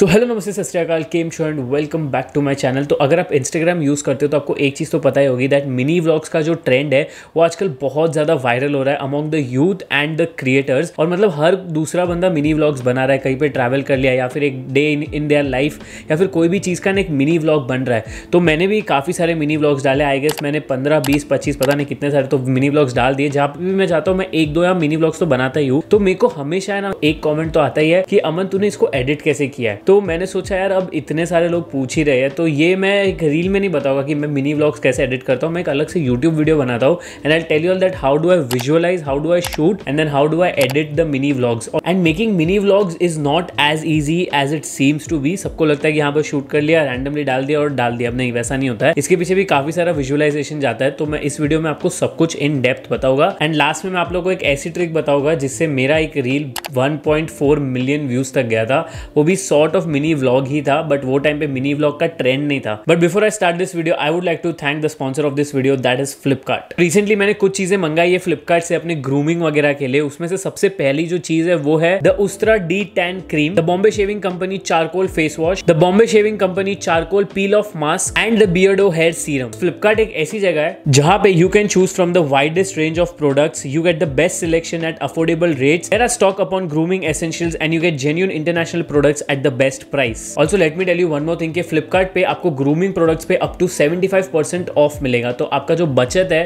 तो हेलो नमस्ते सत श्रीकाल केम शो and welcome back to my channel तो अगर आप इंस्टाग्राम यूज़ करते हो तो आपको एक चीज़ तो पता ही होगी दैट मिनी व्लॉग्स का जो ट्रेंड है वो आजकल बहुत ज़्यादा वायरल हो रहा है among the youth and the creators और मतलब हर दूसरा बंदा मिनी व्लॉग्स बना रहा है कहीं पर ट्रैवल कर लिया या फिर एक day in in their life या फिर कोई भी चीज़ का ना एक मिनी व्लॉग बन रहा है तो मैंने भी काफ़ी सारे मिनी व्लॉग्स डाले आई गेस मैंने पंद्रह बीस पच्चीस पता नहीं कितने सारे तो मिनी व्लॉग्स डाल दिए जहाँ भी मैं चाहता हूँ मैं एक दो या मिनी व्लॉग्स तो बनाता ही हूँ तो मेरे को हमेशा ना एक कॉमेंट तो आता ही है कि अमन तूने इसको एडिट कैसे किया है तो मैंने सोचा यार अब इतने सारे लोग पूछ ही रहे हैं तो ये मैं एक रील में नहीं बताऊंगा कि मैं मिनी व्लॉग्स कैसे एडिट करता हूँ मैं एक अलग से यूट्यूब वीडियो बनाता हूँ and I tell you that how do I visualize how do I shoot and then how do I edit the mini vlogs and making mini vlogs is not as easy as it seems to be सबको लगता है कि यहाँ पर shoot कर लिया randomly डाल दिया और डाल दिया अब नहीं वैसा नहीं होता है इसके पीछे भी काफी सारा विजुअलाइजेशन जाता है तो मैं इस वीडियो में आपको सब कुछ इन डेप्थ बताऊंगा एंड लास्ट में मैं आप लोग को एक ऐसी ट्रिक बताऊंगा जिससे मेरा एक रील 1.4 मिलियन व्यूज तक गया था वो भी short sort of mini vlog ही था बट वो टाइम पे मिनी व्लॉग का ट्रेंड नहीं था but before I start this video I would like to thank the sponsor of this video that is Flipkart recently मैंने कुछ चीजें मंगाई है फ्लिपकार्ट से अपने ग्रूमिंग वगैरह के लिए उसमें से सबसे पहली जो चीज है वो है the Ustraa de tan cream the Bombay shaving company charcoal face wash the Bombay shaving company charcoal peel off mask and the Beardo hair serum Flipkart एक ऐसी जगह है जहां पे you can choose from the widest range of products you get the best selection at affordable rates uh are stock upon grooming essentials and you get genuine international products at the best price also let me tell you one more thing Flipkart पे आपको grooming products पे up to 75% off मिलेगा तो आपका जो बचत है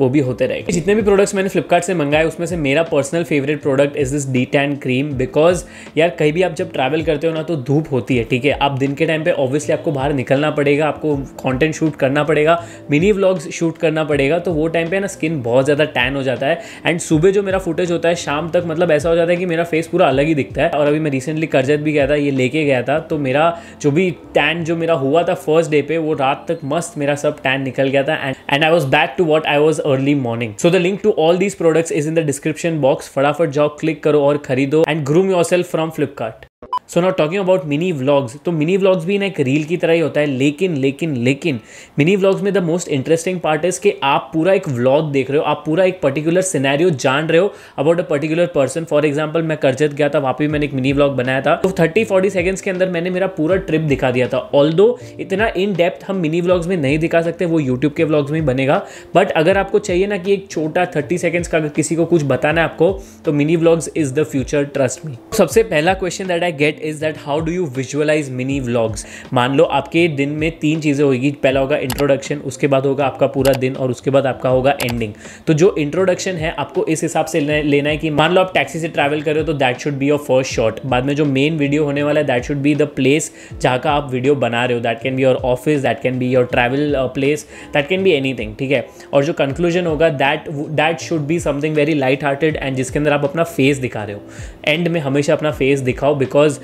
वो भी होते रहेगा जितने भी प्रोडक्ट्स मैंने फ्लिपकार्ट से मंगाए उसमें से मेरा personal favourite product is this de tan cream because यार कहीं भी आप जब ट्रैवल करते हो ना तो धूप होती है ठीक है आप दिन के टाइम पे ऑब्वियसली आपको बाहर निकलना पड़ेगा आपको कंटेंट शूट करना पड़ेगा मिनी व्लॉग्स शूट करना पड़ेगा तो वो टाइम पे ना स्किन बहुत ज़्यादा टैन हो जाता है एंड सुबह जो मेरा फुटेज होता है शाम तक मतलब ऐसा हो जाता है कि मेरा फेस पूरा अलग ही दिखता है और अभी मैं रिसेंटली करजत भी गया था ये लेके लेके गया था तो मेरा जो भी टैन जो मेरा हुआ था फर्स्ट डे पे वो रात तक मस्त मेरा सब टैन निकल गया था and and I was back to what I was early morning so the link to all these products is in the description box फटाफट जाओ क्लिक करो और खरीदो and groom yourself from Flipkart so not talking about mini vlogs तो mini vlogs भी ना एक reel की तरह ही होता है लेकिन लेकिन लेकिन मिनी व्लॉग्स में the most interesting part is कि आप पूरा एक व्लॉग देख रहे हो आप पूरा एक पर्टिकुलर सिनेरियो जान रहे हो about a particular person for example मैं करजत गया था वहाँ पर मैंने एक मिनी व्लॉग बनाया था तो थर्टी फोर्टी सेकेंड्स के अंदर मैंने मेरा पूरा ट्रिप दिखा दिया था ऑल इतना इन डेप्थ हम मिनी व्लॉग्स में नहीं दिखा सकते वो यूट्यूब के व्लॉग्स में बनेगा बट अगर आपको चाहिए ना कि एक छोटा थर्टी सेकेंड्स का अगर किसी को कुछ बताना है आपको तो mini vlogs is the future trust me सबसे पहला question that I get is that how do you visualize mini vlogs मान लो आपके दिन में तीन चीज़ें होगी पहला होगा इंट्रोडक्शन उसके बाद होगा आपका पूरा दिन और उसके बाद आपका होगा एंडिंग तो जो इंट्रोडक्शन है आपको इस हिसाब से लेना है कि मान लो आप टैक्सी से ट्रैवल कर रहे हो तो that should be your first shot बाद में जो मेन वीडियो होने वाला है that should be the place जहाँ का आप वीडियो बना रहे हो that can be your office that can be your travel place that can be any ठीक है और जो कंक्लूजन होगा that that should be something very light hearted and जिसके अंदर आप अपना फेस दिखा रहे हो एंड में हमेशा अपना फेस दिखाओ बिकॉज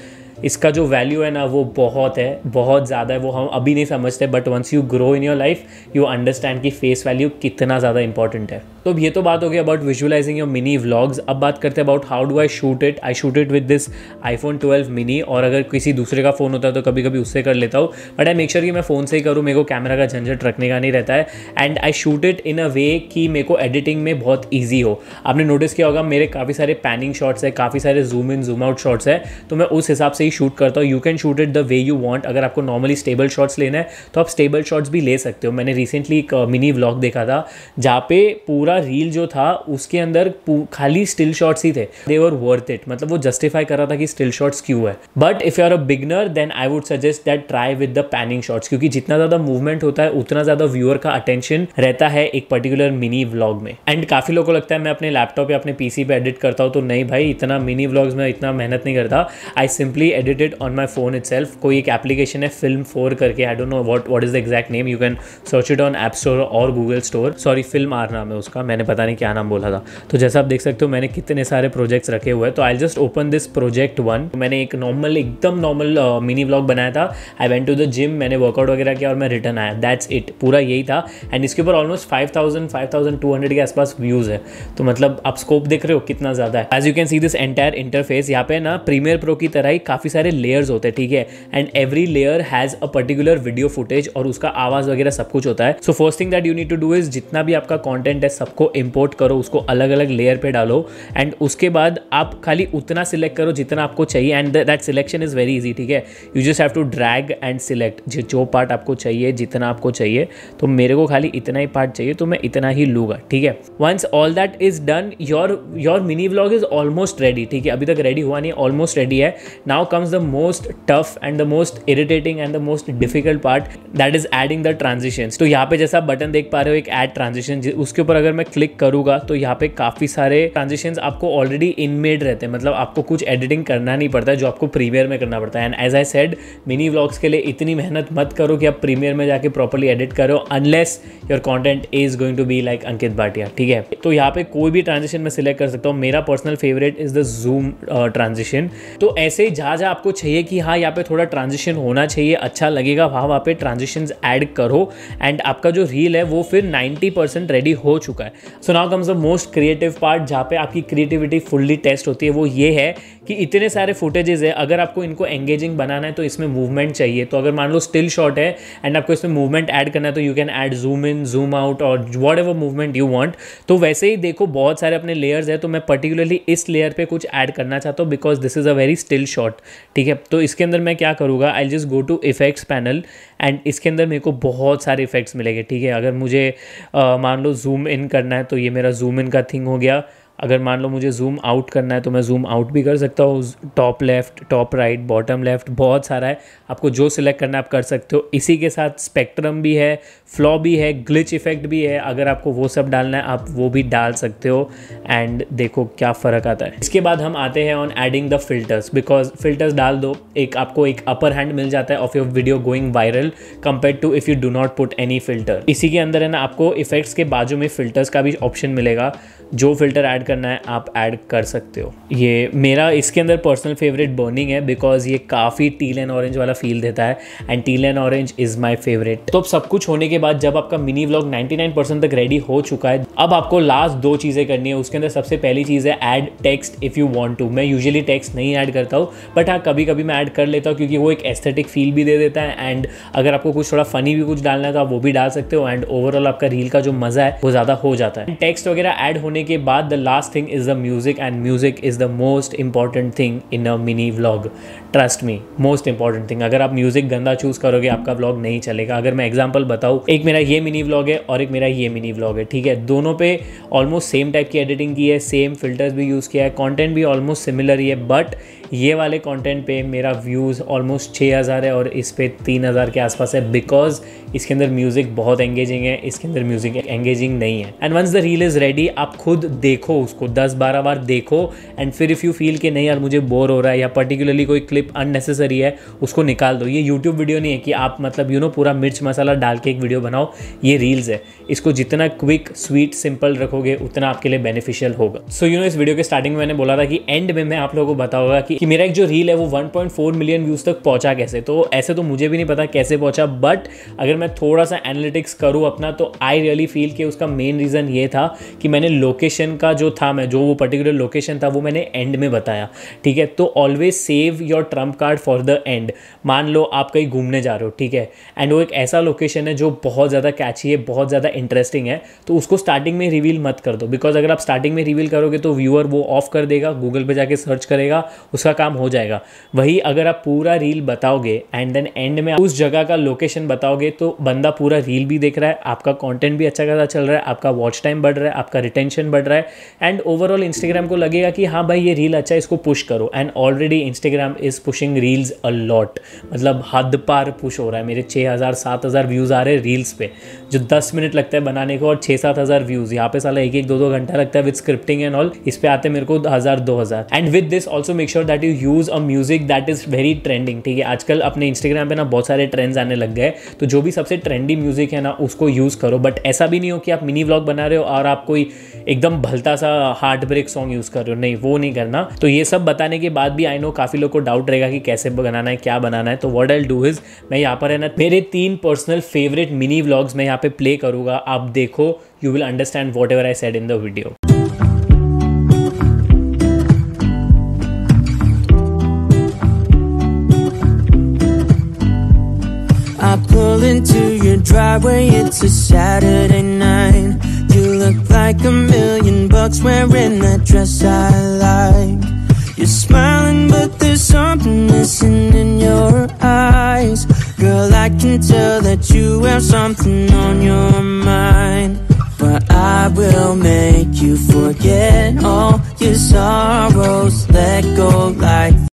इसका जो वैल्यू है ना वो बहुत है बहुत ज़्यादा है वो हम अभी नहीं समझते but once you grow in your life you understand कि फेस वैल्यू कितना ज़्यादा इंपॉर्टेंट है तो ये तो बात हो गई about visualizing your mini vlogs अब बात करते हैं about how do I shoot it I shoot it with this iPhone twelve mini और अगर किसी दूसरे का फ़ोन होता है तो कभी कभी उससे कर लेता हूँ बट आई मेक श्योर कि मैं फ़ोन से ही करूँ मेरे को कैमरा का झंझट रखने का नहीं रहता है and I shoot it in a way कि मेरे को एडिटिंग में बहुत ईजी हो आपने नोटिस किया होगा मेरे काफ़ी सारे पैनिंग शॉट्स है काफ़ी सारे zoom in zoom out shots है तो मैं उस हिसाब से ही शूट करता हूँ you can shoot it the way you want अगर आपको नॉर्मली स्टेबल शॉट्स लेना है तो आप स्टेबल शॉट्स भी ले सकते हो मैंने रिसेंटली एक मिनी uh, व्लॉग देखा था जहाँ पे पूरा रील जो था उसके अंदर खाली स्टिल शॉट्स ही थे दे वर वर्थ इट मतलब वो जस्टिफाई कर रहा था कि स्टिल शॉट्स क्यों है but if you are a beginner then I would suggest that try with the panning shots क्योंकि जितना ज़्यादा मूवमेंट होता है उतना ज़्यादा व्यूअर का अटेंशन रहता है एक पर्टिकुलर मिनी व्लॉग में एंड काफ़ी लोगों को लगता है मैं अपने लैपटॉप या अपने पीसी पे एडिट करता हूँ तो नहीं भाई इतना मिनी व्लॉग्स में इतना मेहनत नहीं करता I simply edit on my phone itself कोई एक एप्लीकेशन है फिल्म फोर करके I don't know what what is the exact name you can search it on app store और Google store sorry Filmr नाम है उसका मैंने पता नहीं क्या नाम बोला था तो जैसा आप देख सकते हो मैंने कितने सारे प्रोजेक्ट्स रखे हुए हैं तो I just open this project one मैंने एक नॉर्मल एकदम नॉर्मल मिनी ब्लॉग बनाया था I went to the gym मैंने वर्कआउट वगैरह किया और मैं रिटर्न आया दैट्स इट पूरा यही था एंड इसके ऊपर almost five thousand five thousand two hundred के आसपास व्यूज़ है तो मतलब आप स्कोप देख रहे हो कितना ज़्यादा है as you can see this entire interface यहाँ पे ना प्रीमियर प्रो की तरह ही काफ़ी काफ़ी सारे लेयर्स होते हैं ठीक है and every layer has a particular video footage और उसका आवाज़ वगैरह सब कुछ होता है so first thing that you need to do is जितना भी आपका कॉन्टेंट है सबको इम्पोर्ट करो उसको अलग अलग लेयर पर डालो एंड उसके बाद आप खाली उतना सिलेक्ट करो जितना आपको चाहिए and that selection is very easy ठीक है you just have to drag and select जो पार्ट आपको चाहिए जितना आपको चाहिए तो मेरे को खाली इतना ही पार्ट चाहिए तो मैं इतना ही लूंगा ठीक है once all that is done your your mini vlog is almost ready ठीक है अभी तक रेडी हुआ नहीं ऑलमोस्ट रेडी है now come comes the most tough and the most irritating and the most difficult part that is adding the transitions. तो यहाँ पे जैसा बटन देख पा रहे हो एक ऐड ट्रांजिशन उसके ऊपर अगर मैं क्लिक करूंगा तो यहाँ पे काफी सारे ट्रांजिशन आपको ऑलरेडी इनमेड रहते हैं मतलब आपको कुछ एडिटिंग करना नहीं पड़ता जो आपको प्रीमियर में करना पड़ता है and as I said mini vlogs के लिए इतनी मेहनत मत करो कि आप प्रीमियर में जाके प्रॉपरली एडिट करो unless your content is going to be like Ankit Bhatia ठीक है तो यहाँ पे कोई भी ट्रांजेक्शन मैं सिलेक्ट कर सकता हूँ मेरा personal favourite is the zoom transaction तो ऐसे ही जहाँ आपको चाहिए कि हाँ यहाँ पे थोड़ा ट्रांजिशन होना चाहिए अच्छा लगेगा वहाँ वहाँ पे ट्रांजिशन ऐड करो एंड आपका जो रील है वो फिर 90 परसेंट रेडी हो चुका है so now comes the most creative part जहाँ पे आपकी क्रिएटिविटी फुल्ली टेस्ट होती है वो ये है कि इतने सारे फुटेजेज है अगर आपको इनको एंगेजिंग बनाना है तो इसमें मूवमेंट चाहिए तो अगर मान लो स्टिल शॉट है एंड आपको इसमें मूवमेंट ऐड करना है तो you can add zoom in zoom out और whatever movement you want तो वैसे ही देखो बहुत सारे अपने लेयर्स है तो मैं पर्टिकुलरली इस लेयर पर कुछ ऐड करना चाहता हूँ because this is a very still shot ठीक है तो इसके अंदर मैं क्या करूँगा I just go to effects panel and इसके अंदर मेरे को बहुत सारे इफेक्ट्स मिलेंगे ठीक है अगर मुझे मान लो जूम इन करना है तो ये मेरा जूम इन का थिंग हो गया अगर मान लो मुझे जूम आउट करना है तो मैं जूम आउट भी कर सकता हूँ top left top right bottom left बहुत सारा है आपको जो सिलेक्ट करना है आप कर सकते हो इसी के साथ स्पेक्ट्रम भी है फ्लॉ भी है ग्लिच इफेक्ट भी है अगर आपको वो सब डालना है आप वो भी डाल सकते हो एंड देखो क्या फ़र्क आता है इसके बाद हम आते हैं on adding the filters because filters डाल दो एक आपको एक अपर हैंड मिल जाता है of your video going viral compare to if you do not put any filter इसी के अंदर है ना आपको इफेक्ट्स के बाजू में फिल्टर्स का भी ऑप्शन मिलेगा जो फिल्टर ऐड करना है आप ऐड कर सकते हो ये मेरा इसके अंदर पर्सनल फेवरेट बर्निंग है बिकॉज ये काफ़ी टील एंड ऑरेंज वाला फील देता है and teal and orange is my favourite तो अब सब कुछ होने के बाद जब आपका मिनी व्लॉग 99% तक रेडी हो चुका है अब आपको लास्ट दो चीज़ें करनी है उसके अंदर सबसे पहली चीज़ है add text if you want to मैं यूजली टेक्स्ट नहीं ऐड करता हूँ बट हाँ कभी कभी मैं ऐड कर लेता हूँ क्योंकि वो एक एस्थेटिक फील भी दे देता है एंड अगर आपको कुछ थोड़ा फनी भी कुछ डालना है तो आप वो भी डाल सकते हो एंड ओवरऑल आपका रील का जो मज़ा है वो ज़्यादा हो जाता है टेक्स्ट वगैरह ऐड होने के बाद the last last thing is the music and music is the most important thing in a mini vlog trust me most important thing अगर आप म्यूजिक गंदा चूज करोगे आपका व्लॉग नहीं चलेगा अगर मैं एग्जाम्पल बताऊँ एक मेरा ये मिनी व्लॉग है और एक मेरा ये मिनी व्लॉग है ठीक है दोनों पे ऑलमोस्ट सेम टाइप की एडिटिंग की है सेम फिल्टर्स भी यूज़ किया है कॉन्टेंट भी ऑलमोस्ट सिमिलर ही है बट ये वाले कॉन्टेंट पे मेरा व्यूज़ ऑलमोस्ट हजार है और इस पे तीन हजार के आसपास है बिकॉज इसके अंदर म्यूज़िक बहुत एंगेजिंग है इसके अंदर म्यूज़िक एंगेजिंग नहीं है and once the reel is ready आप खुद देखो उसको 10-12 बार देखो एंड फिर इफ़ यू फील कि नहीं यार मुझे बोर हो रहा है या पर्टिकुलरली कोई क्लिप अननेसेसरी है उसको निकाल दो ये यूट्यूब वीडियो नहीं है कि आप मतलब यू नो पूरा मिर्च मसाला डाल के एक वीडियो बनाओ ये रील्स है इसको जितना क्विक स्वीट सिंपल रखोगे उतना आपके लिए बेनिफिशियल होगा सो यू नो इस वीडियो के स्टार्टिंग में मैंने बोला था कि एंड में मैं आप लोगों को बताऊंगा कि, कि मेरा एक जो रील है वो 1.4 मिलियन व्यूज़ तक पहुंचा कैसे तो ऐसे तो मुझे भी नहीं पता कैसे पहुंचा बट अगर मैं थोड़ा सा एनालिटिक्स करूं अपना तो आई रियली फील कि उसका मेन रीज़न ये था कि मैंने लोकेशन का जो था मैं जो वो पर्टिकुलर लोकेशन था वो मैंने एंड में बताया ठीक है तो always save your trump card for the end मान लो आप कहीं घूमने जा रहे हो ठीक है एंड वो एक ऐसा लोकेशन है जो बहुत ज़्यादा कैची है बहुत ज़्यादा इंटरेस्टिंग है तो उसको स्टार्टिंग में रिवील मत कर दो बिकॉज अगर आप स्टार्टिंग में रिवील करोगे तो व्यूअर वो ऑफ कर देगा गूगल पर जाके सर्च करेगा उसका काम हो जाएगा वही अगर आप पूरा रील बताओगे एंड देन एंड में उस जगह का लोकेशन बताओगे तो बंदा पूरा रील भी देख रहा है आपका कॉन्टेंट भी अच्छा खासा चल रहा है आपका वॉच टाइम बढ़ रहा है आपका रिटेंशन बढ़ रहा है एंड ओवरऑल इंस्टाग्राम को लगेगा कि हाँ भाई ये रील अच्छा है इसको पुश करो and already Instagram is pushing reels a lot मतलब हद पार पुश हो रहा है मेरे छः हज़ार सात हज़ार व्यूज़ आ रहे हैं रील्स पे जो दस मिनट लगता है बनाने को और छः सात हज़ार व्यूज़ यहाँ पे साला एक एक दो दो घंटा लगता है विद स्क्रिप्टिंग एंड ऑल इस पे आते मेरे को हज़ार दो हज़ार and with this also make sure that you use a music that is very trending ठीक है आजकल अपने इंस्टाग्राम पे ना बहुत सारे ट्रेंड्स आने लग गए तो जो भी सबसे ट्रेंडी म्यूजिक है ना उसको यूज़ करो बट ऐसा भी नहीं हो कि आप मिनी ब्लॉग बना रहे हो और आप कोई एकदम भलता सा हार्ट ब्रेक सॉन्ग यूज़ कर रहे हो नहीं वो नहीं करना तो ये सब बताने के बाद भी आई नो काफ़ी लोग को डाउट रहेगा कि कैसे बनाना है क्या बनाना है तो वर्ड आई डू इज़ मैं यहाँ पर है ना मेरे तीन पर्सनल फेवरेट मिनी व्लॉग्स मैं यहाँ पे प्ले करूंगा आप देखो you will understand whatever I said in the video I pull into your driveway, it's a Saturday night look like a million bucks wearing that dress I like You're smiling but there's something missing in your eyes Girl, I can tell that you have something on your mind But I will make you forget all your sorrows Let go like